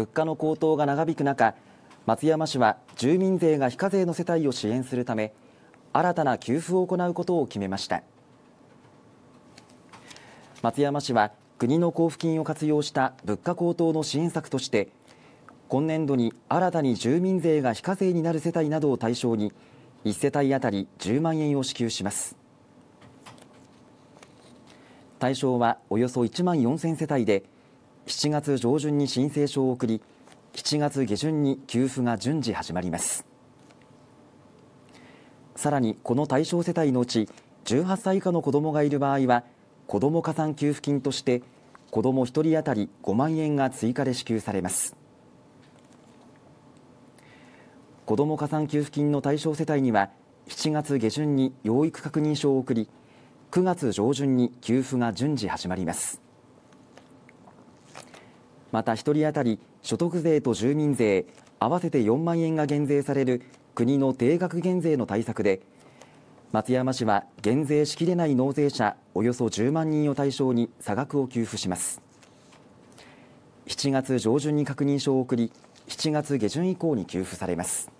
物価の高騰が長引く中松山市は住民税が非課税の世帯を支援するため新たな給付を行うことを決めました松山市は国の交付金を活用した物価高騰の支援策として今年度に新たに住民税が非課税になる世帯などを対象に1世帯当たり10万円を支給します対象はおよそ1万4000世帯で7月上旬に申請書を送り7月下旬に給付が順次始まりますさらにこの対象世帯のうち18歳以下の子どもがいる場合は子ども加算給付金として子ども1人当たり5万円が追加で支給されます子ども加算給付金の対象世帯には7月下旬に養育確認書を送り9月上旬に給付が順次始まります。また1人当たり所得税と住民税合わせて4万円が減税される国の定額減税の対策で松山市は減税しきれない納税者およそ10万人を対象に差額を給付します7月上旬に確認書を送り7月下旬以降に給付されます